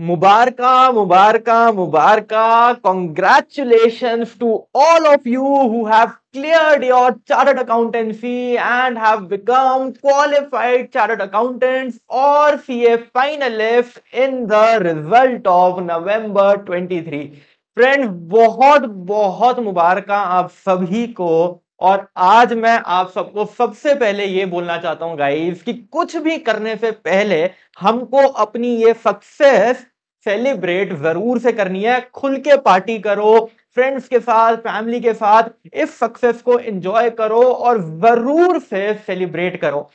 मुबारक मुबारक मुबारक congratulation to all of you who have clear your chartered accountancy and have become qualified chartered accountants और C A finalist in the result of November 23 friends बहुत बहुत मुबारक आप सभी को और आज मैं आप सबको सबसे पहले ये बोलना चाहता हूं गाइस कि कुछ भी करने से पहले हमको अपनी ये सक्सेस सेलिब्रेट जरूर से करनी है खुल के पार्टी करो फ्रेंड्स के साथ फैमिली के साथ इस सक्सेस को एंजॉय करो और जरूर से सेलिब्रेट करो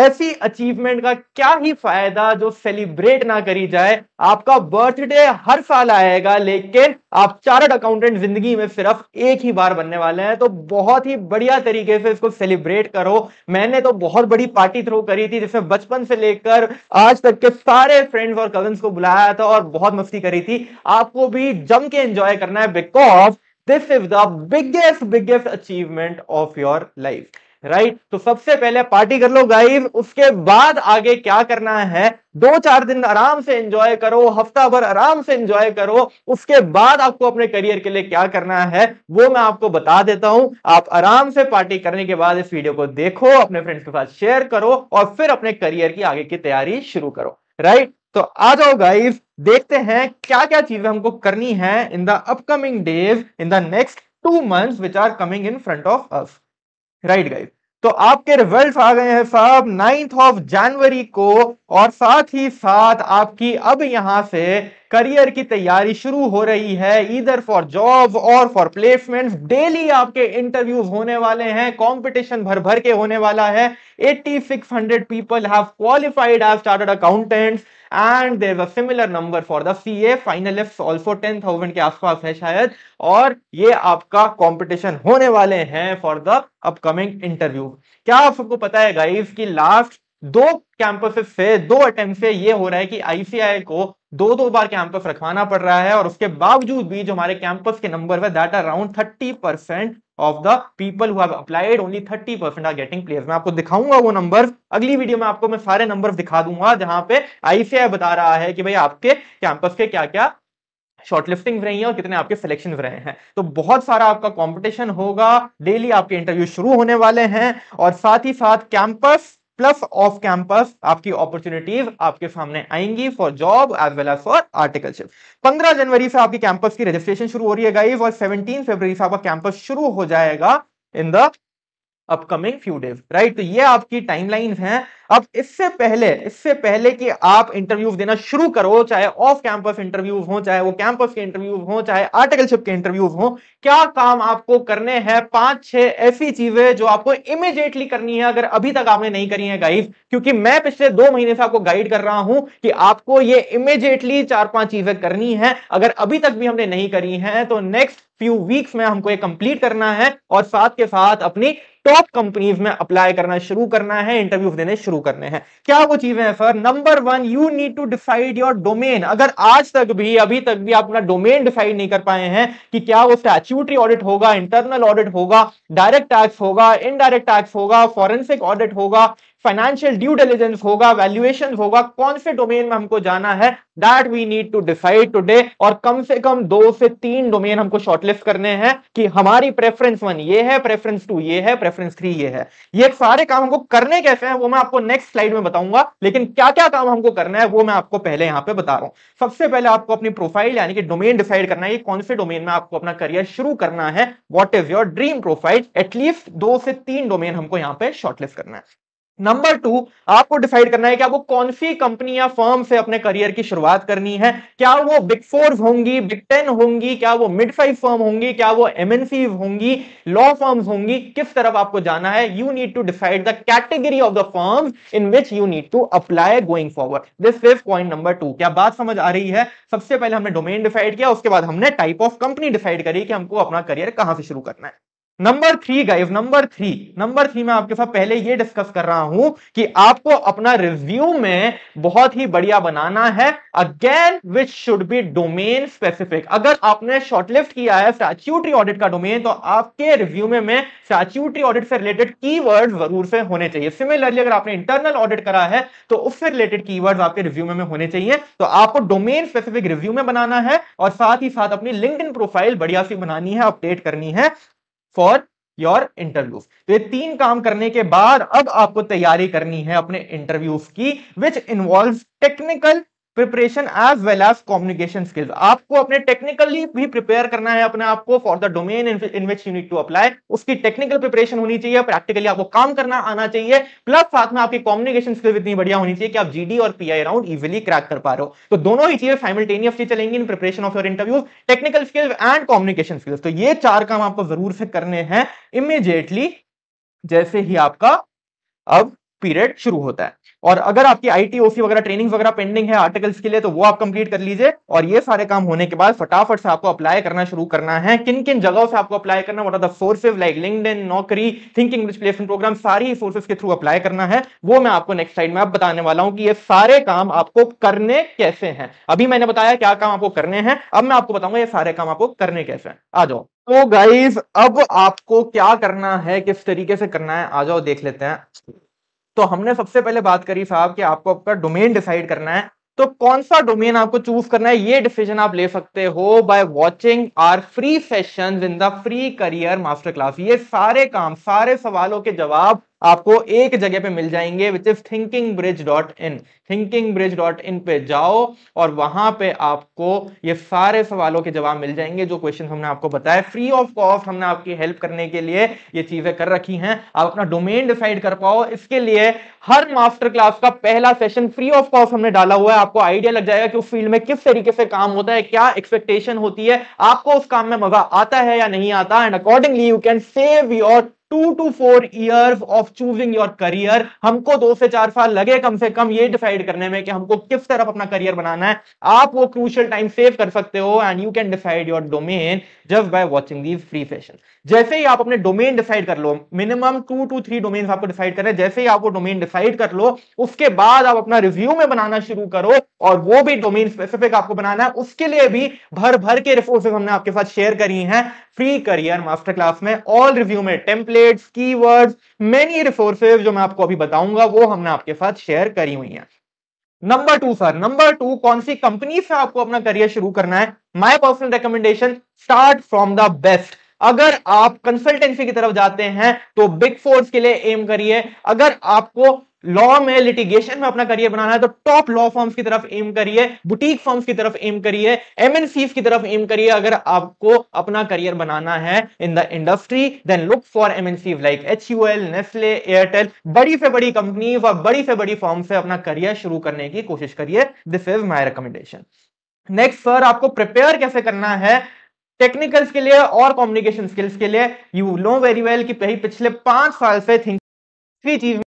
ऐसी अचीवमेंट का क्या ही फायदा जो सेलिब्रेट ना करी जाए आपका बर्थडे हर साल आएगा लेकिन आप चार्ट अकाउंटेंट जिंदगी में सिर्फ एक ही बार बनने वाले हैं तो बहुत ही बढ़िया तरीके से इसको सेलिब्रेट करो मैंने तो बहुत बड़ी पार्टी थ्रो करी थी जिसमें बचपन से लेकर आज तक के सारे फ्रेंड्स और कजन को बुलाया था और बहुत मस्ती करी थी आपको भी जम के एंजॉय करना है because this is the biggest biggest achievement of your life right तो सबसे पहले पार्टी कर लो गाइस उसके बाद आगे क्या करना है दो चार दिन आराम से एंजॉय करो हफ्ता भर आराम से एंजॉय करो उसके बाद आपको अपने करियर के लिए क्या करना है वो मैं आपको बता देता हूं आप आराम से पार्टी करने के बाद इस वीडियो को देखो अपने फ्रेंड्स के साथ शेयर करो और फिर अपने करियर की आगे की तैयारी शुरू करो राइट तो आ जाओ गाइज देखते हैं क्या क्या चीजें हमको करनी है in the upcoming days in the next two month which are coming in front of us right guys तो आपके रिजल्ट आ गए हैं साहब नाइन्थ ऑफ जनवरी को और साथ ही साथ आपकी अब यहां से करियर की तैयारी शुरू हो रही है इधर फॉर जॉब और फॉर प्लेसमेंट डेली आपके इंटरव्यूज होने वाले हैं कंपटीशन भर भर के होने वाला है 8600 people have qualified as chartered accountants and there a similar number for the C A finalist also ten thousand के आसपास है शायद और ये आपका कॉम्पिटिशन होने वाले हैं फॉर द अपकमिंग इंटरव्यू क्या आप सबको पता है गाइस की लास्ट दो कैंपस से दो अटेम्प से ये हो रहा है कि आईसीआई को दो दो बार कैंपस रखवाना पड़ रहा है और उसके बावजूद भी जो हमारे कैंपस के नंबर है that around thirty percent of the people who have applied only thirty percent are getting place मैं आपको दिखाऊंगा वो नंबर अगली वीडियो में आपको मैं सारे नंबर दिखा दूंगा जहां पे आईसीआई बता रहा है कि भाई आपके कैंपस के क्या क्या शॉर्टलिस्टिंग रही है और कितने आपके सिलेक्शन रहे हैं तो बहुत सारा आपका कॉम्पिटिशन होगा डेली आपके इंटरव्यू शुरू होने वाले हैं और साथ ही साथ कैंपस प्लस ऑफ कैंपस आपकी अपॉर्चुनिटीज आपके सामने आएंगी for job as well as for articleship 15 जनवरी से आपकी कैंपस की रजिस्ट्रेशन शुरू हो रही है गाइस और 17 फरवरी से आपका कैंपस शुरू हो जाएगा in the upcoming few days right तो ये आपकी टाइमलाइन है अब इससे पहले इससे पहले कि आप इंटरव्यू देना शुरू करो चाहे ऑफ कैंपस इंटरव्यू हो चाहे वो कैंपस के इंटरव्यू हो चाहे आर्टिकलशिप के इंटरव्यू हो क्या काम आपको करने हैं पांच छह ऐसी चीजें जो आपको इमिजिएटली करनी है अगर अभी तक आपने नहीं करी है गाइड क्योंकि मैं पिछले दो महीने से आपको गाइड कर रहा हूं कि आपको ये इमिजिएटली चार पांच चीजें करनी है अगर अभी तक भी हमने नहीं करी है तो नेक्स्ट फ्यू वीक्स में हमको ये कंप्लीट करना है और साथ के साथ अपनी टॉप कंपनीज में अप्लाई करना शुरू करना है इंटरव्यू देने शुरू करने हैं क्या वो चीजें हैं sir number one you need to decide your domain अगर आज तक भी अभी तक भी आप अपना डोमेन डिसाइड नहीं कर पाए हैं कि क्या वो स्टैच्यूटरी ऑडिट होगा इंटरनल ऑडिट होगा डायरेक्ट टैक्स होगा इनडायरेक्ट टैक्स होगा फॉरेंसिक ऑडिट होगा फाइनेंशियल ड्यू डेलिजेंस होगा वैल्यूएशन होगा कौन से डोमेन में हमको जाना है that we need to decide today और कम से कम दो से तीन डोमेन हमको शॉर्टलिस्ट करने हैं कि हमारी प्रेफरेंस वन ये है प्रेफरेंस टू ये है प्रेफरेंस थ्री ये है ये सारे काम हमको करने कैसे हैं वो मैं आपको नेक्स्ट स्लाइड में बताऊंगा लेकिन क्या क्या काम हमको करना है वो मैं आपको पहले यहाँ पे बता रहा हूँ सबसे पहले आपको अपनी प्रोफाइल यानी कि डोमेन डिसाइड करना है कौन से डोमेन में आपको अपना करियर शुरू करना है what is your dream profile at least दो से तीन डोमेन हमको यहाँ पे शॉर्टलिस्ट करना है नंबर टू आपको डिसाइड करना है कि आपको कौन सी कंपनी या फर्म से अपने करियर की शुरुआत करनी है क्या वो बिग फोर होंगी बिग टेन होंगी क्या वो मिड साइज फर्म होंगी क्या वो एमएनसी होंगी लॉ फर्म्स होंगी किस तरफ आपको जाना है you need to decide the category of the firms in which you need to apply going forward this is point number two क्या बात समझ आ रही है सबसे पहले हमने डोमेन डिसाइड किया उसके बाद हमने टाइप ऑफ कंपनी डिसाइड करी कि हमको अपना करियर कहां से शुरू करना है number three guys number three number three में आपके साथ पहले ये डिस्कस कर रहा हूं कि आपको अपना रिव्यू में बहुत ही बढ़िया बनाना है again which should be domain specific अगर आपने शॉर्टलिस्ट किया है स्टैच्यूटरी ऑडिट का डोमेन तो आपके रिव्यू में, में स्टैच्यूटरी ऑडिट से रिलेटेड की जरूर से होने चाहिए सिमिलरली अगर आपने इंटरनल ऑडिट करा है तो उससे रिलेटेड की आपके रिव्यू में, में होने चाहिए तो आपको डोमेन स्पेसिफिक रिव्यू में बनाना है और साथ ही साथ अपनी लिंक प्रोफाइल बढ़िया सी बनानी है अपडेट करनी है फॉर योर इंटरव्यू तो ये तीन काम करने के बाद अब आपको तैयारी करनी है अपने इंटरव्यूज की which involve technical preparation as well as communication skills आपको अपने टेक्निकली भी प्रिपेयर करना है अपने आपको for the domain in which you need to apply उसकी टेक्निकल प्रिपरेशन होनी चाहिए प्रैक्टिकली आपको काम करना आना चाहिए प्लस साथ में आपकी कॉम्युनिकेशन स्किल्स इतनी बढ़िया होनी चाहिए कि आप जीडी और P I round easily crack कर पा रहे हो तो दोनों ही चीजें साइमल्टेनियसली चलेंगी in preparation of your interviews technical skills and communication skills तो ये चार काम आपको जरूर से करने हैं इमिजिएटली जैसे ही आपका अब पीरियड शुरू होता है और अगर आपकी टी ओसी वगैरह ट्रेनिंग वगैरह पेंडिंग है आर्टिकल्स के लिए तो वो आप कंप्लीट कर लीजिए और ये सारे काम होने के बाद फटाफट से आपको अप्लाई करना शुरू करना है किन किन जगहों से आपको अप्लाई करना what are the sources like linked Naukri think English placement program सारी सोर्सेज के थ्रू अप्लाई करना है वो मैं आपको नेक्स्ट साइड में आप बताने वाला हूँ कि ये सारे काम आपको करने कैसे हैं अभी मैंने बताया क्या काम आपको करने हैं अब मैं आपको बताऊंगा ये सारे काम आपको करने कैसे हैं आ जाओ तो गाइज अब आपको क्या करना है किस तरीके से करना है आ जाओ देख लेते हैं तो हमने सबसे पहले बात करी साहब कि आपको आपका डोमेन डिसाइड करना है तो कौन सा डोमेन आपको चूज करना है ये डिसीजन आप ले सकते हो by watching our free session in the free career master class ये सारे काम सारे सवालों के जवाब आपको एक जगह पे मिल जाएंगे which is Thinking Bridge dot in Thinking Bridge dot in पे जाओ और वहां पे आपको ये सारे सवालों के जवाब मिल जाएंगे जो क्वेश्चन हमने आपको बताया फ्री ऑफ कॉस्ट हमने आपकी हेल्प करने के लिए ये चीजें कर रखी हैं आप अपना डोमेन डिसाइड कर पाओ इसके लिए हर मास्टर क्लास का पहला सेशन फ्री ऑफ कॉस्ट हमने डाला हुआ है आपको आइडिया लग जाएगा कि उस फील्ड में किस तरीके से काम होता है क्या एक्सपेक्टेशन होती है आपको उस काम में मजा आता है या नहीं आता and accordingly you can save your two two four year of choosing your career हमको दो से चार साल लगे कम से कम ये डिसाइड करने में कि हमको किस तरफ अपना करियर बनाना है आप वो क्रूशियल टाइम सेव कर सकते हो and you can decide your domain just by watching these free session जैसे ही आप अपने डोमेन डिसाइड कर लो minimum two two three domain आपको डिसाइड करें जैसे ही आप वो डोमेन डिसाइड कर लो उसके बाद आप अपना रिव्यू में बनाना शुरू करो और वो भी डोमेन स्पेसिफिक आपको बनाना है उसके लिए भी भर भर के रिसोर्सेज हमने आपके साथ शेयर करी हैं फ्री करियर मास्टर क्लास में ऑल रिव्यू में template templates, keywords many resources जो मैं आपको अभी बताऊंगा वो हमने आपके साथ शेयर करी हुई है number two sir number two कौन सी कंपनी से आपको अपना करियर शुरू करना है my personal recommendation start from the best अगर आप कंसल्टेंसी की तरफ जाते हैं तो बिग फोर्स के लिए एम करिए अगर आपको लॉ में लिटिगेशन में अपना करियर बनाना है तो टॉप लॉ फॉर्म्स की तरफ एम करिए बुटीक फॉर्म्स की तरफ एम करिए एमएनसीज की तरफ एम करिए अगर आपको अपना करियर बनाना है in the industry then look for MNCs like H U L Nestle Airtel बड़ी से बड़ी कंपनी और बड़ी से बड़ी फॉर्म से अपना करियर शुरू करने की कोशिश करिए this is my recommendation next sir आपको प्रिपेयर कैसे करना है टेक्निकल्स के लिए और कम्युनिकेशन स्किल्स के लिए यू नो वेरी वेल कि पिछले पांच साल से थिंक थ्री चीज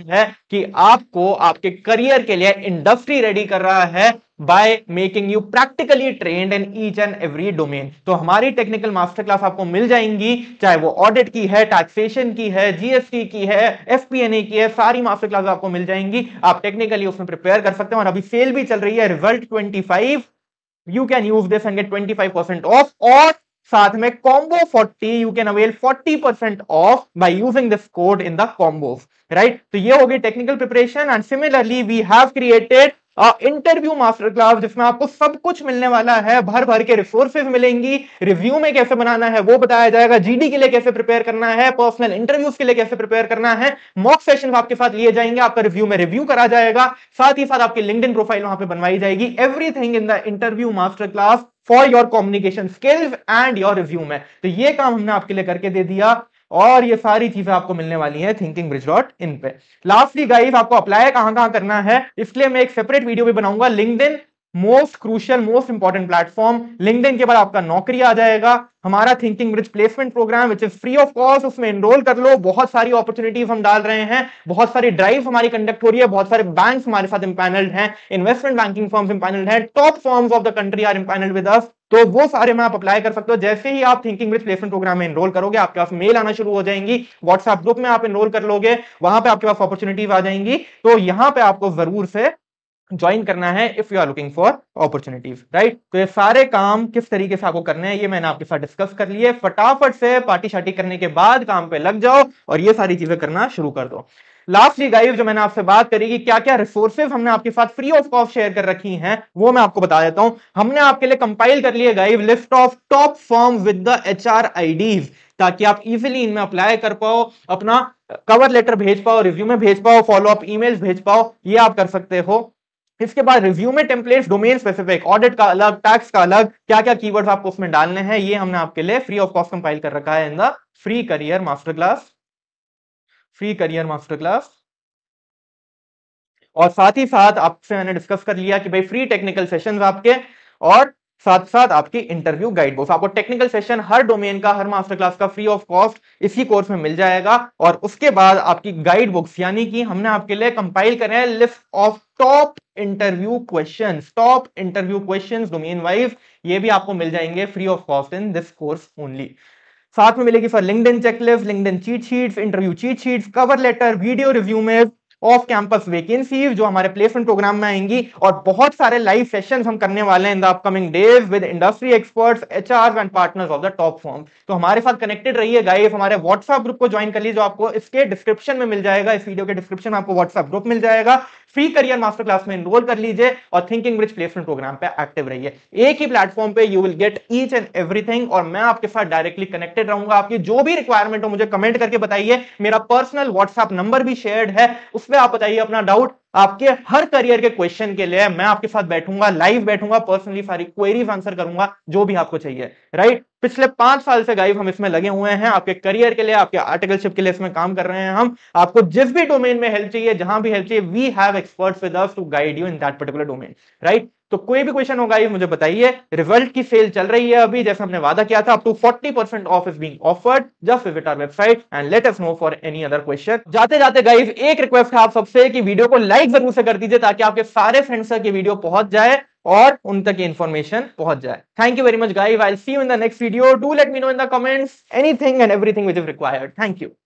काम है कि आपको आपके करियर के लिए इंडस्ट्री रेडी कर रहा है by making you practically train in each and every domain तो हमारी टेक्निकल मास्टर क्लास आपको मिल जाएंगी चाहे वो ऑडिट की है टैक्सेशन की है जीएसटी की है एफपीएनए की है सारी मास्टर क्लास आपको मिल जाएंगी आप टेक्निकली उसमें प्रिपेयर कर सकते हैं और अभी सेल भी चल रही है result twenty five you can use this and get twenty five percent off और साथ में combo 40 you can avail 40 percent off by using this code in the combos right तो ये होगी technical preparation and similarly we have created interview master class जिसमें आपको सब कुछ मिलने वाला है भर भर के रिसोर्सेज मिलेंगी रिव्यू में कैसे बनाना है वो बताया जाएगा जीडी के लिए कैसे प्रिपेयर करना है पर्सनल इंटरव्यूज के लिए कैसे प्रिपेयर करना है मॉक सेशन आपके साथ लिए जाएंगे आपका रिव्यू में रिव्यू करा जाएगा साथ ही साथ आपकी लिंक प्रोफाइल वहां पर बनवाई जाएगी everything in the interview master class for your communication skills and your resume है तो ये काम हमने आपके लिए करके दे दिया और ये सारी चीजें आपको मिलने वाली है थिंकिंग ब्रिज डॉट इन पे लास्टली गाइस आपको अप्लाई कहां कहां करना है इसलिए मैं एक सेपरेट वीडियो भी बनाऊंगा link most crucial most important platform LinkedIn के बाद आपका नौकरी आ जाएगा हमारा Thinking Bridge placement program which is free of cost उसमें एनरोल कर लो बहुत सारी अपॉर्चुनिटीज हम डाल रहे हैं बहुत सारी ड्राइव हमारी कंडक्ट हो रही है बहुत सारे बैंक हमारे साथ इम्पैनल्ड हैं इन्वेस्टमेंट बैंकिंग फॉर्म इम्पैनल्ड है top firms of the country are empanelled with us तो वो सारे में आप अप्लाई कर सकते हो जैसे ही आप थिंकिंग ब्रिज प्लेसमेंट प्रोग्राम में एनरोल करोगे आपके पास मेल आना शुरू हो जाएंगी व्हाट्सएप ग्रुप में आप एनरोल कर लोगे वहां पे आपके पास अपॉर्चुनिटीज आ जाएंगी तो यहाँ पे आपको जरूर से ज्वाइन करना है if you are looking for opportunities right तो ये सारे काम किस तरीके से आपको करने हैं ये मैंने आपके साथ डिस्कस कर लिए फटाफट से पार्टी शार्टी करने के बाद काम पे लग जाओ और ये सारी चीजें करना शुरू कर दो लास्टली गाइव जो मैंने आपसे बात करी कि क्या क्या रिसोर्सेज हमने आपके साथ फ्री ऑफ कॉस्ट शेयर कर रखी हैं वो मैं आपको बता देता हूं हमने आपके लिए कंपाइल कर लिए guys list of top firm with the H R IDs ताकि आप इजीली इनमें अप्लाई कर पाओ अपना कवर लेटर भेज पाओ रिव्यू में भेज पाओ फॉलो अप ईमेल भेज पाओ ये आप कर सकते हो इसके बाद रिव्यू में टेम्पलेट डोमेन स्पेसिफिक ऑडिट का अलग टैक्स का अलग क्या क्या की आपको उसमें डालने हैं ये हमने आपके लिए फ्री ऑफ कॉस्ट कंपाइल कर रखा है in the free career master class free career master class और साथ ही साथ आपसे मैंने डिस्कस कर लिया कि भाई फ्री टेक्निकल सेशंस आपके और साथ साथ आपकी इंटरव्यू गाइड बुक्स आपको टेक्निकल सेशन हर डोमेन का हर मास्टर क्लास का फ्री ऑफ कॉस्ट इसी कोर्स में मिल जाएगा और उसके बाद आपकी गाइड बुक्स यानी कि हमने आपके लिए कंपाइल करे हैं list of top interview question top interview question domain wise ये भी आपको मिल जाएंगे free of cost in this course only साथ में मिलेगी sir linked checklist linked cheat sheet interview cheat sheet cover letter video review में ऑफ कैंपस वेकेंसी जो हमारे प्लेसमेंट प्रोग्राम में आएंगी और बहुत सारे लाइव सेशन हम करने वाले हैं in the upcoming days with industry experts H and partners of the top firm तो हमारे साथ कनेक्टेड रहिए गाइस हमारे व्हाट्सएप ग्रुप को ज्वाइन कर लीजिए आपको इसके डिस्क्रिप्शन में मिल जाएगा इस वीडियो के डिस्क्रिप्शन में आपको व्हाट्सएप ग्रुप मिल जाएगा फ्री करियर मास्टर क्लास में इनरोल कर लीजिए और थिंकिंग ब्रिज प्लेसमेंट प्रोग्राम पे एक्टिव रहिए एक ही प्लेटफॉर्म पे you will get each and everything और मैं आपके साथ डायरेक्टली कनेक्टेड रहूंगा आपकी जो भी रिक्वायरमेंट हो मुझे कमेंट करके बताइए मेरा पर्सनल व्हाट्सएप नंबर भी शेयर है उसमें आप बताइए अपना डाउट आपके हर करियर के क्वेश्चन के लिए मैं आपके साथ बैठूंगा लाइव बैठूंगा पर्सनली सारी क्वेरीज आंसर करूंगा जो भी आपको चाहिए राइट पिछले पांच साल से गाइव हम इसमें लगे हुए हैं आपके करियर के लिए आपके आर्टिकलशिप के लिए इसमें काम कर रहे हैं हम आपको जिस भी डोमेन में हेल्प चाहिए जहां भी हेल्प चाहिए we have experts with us to guide you in that particular domain right तो कोई भी क्वेश्चन होगा ये मुझे बताइए रिजल्ट की सेल चल रही है अभी जैसे हमने वादा किया था up to 40 percent off is being offered just visit our website and let us know for any other question जाते जाते गाइस एक रिक्वेस्ट है आप सबसे कि वीडियो को लाइक जरूर से कर दीजिए ताकि आपके सारे फ्रेंड्स तक ये वीडियो पहुंच जाए और उन तक ये इन्फॉर्मेशन पहुंच जाए thank you very much guys I see you in the next video do let me know in the comments anything and everything which is required thank you